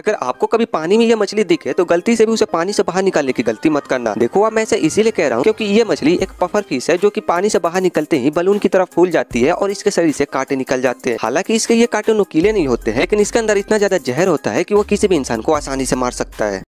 अगर आपको कभी पानी में ये मछली दिखे तो गलती से भी उसे पानी से बाहर निकालने की गलती मत करना देखो आप मैं इसे इसीलिए कह रहा हूँ क्योंकि ये मछली एक पफर फिश है जो कि पानी से बाहर निकलते ही बलून की तरफ फूल जाती है और इसके शरीर से कांटे निकल जाते हैं हालांकि इसके ये कांटे नुकीले नहीं होते हैं लेकिन इसके अंदर इतना ज्यादा जहर होता है की वो किसी भी इंसान को आसानी से मार सकता है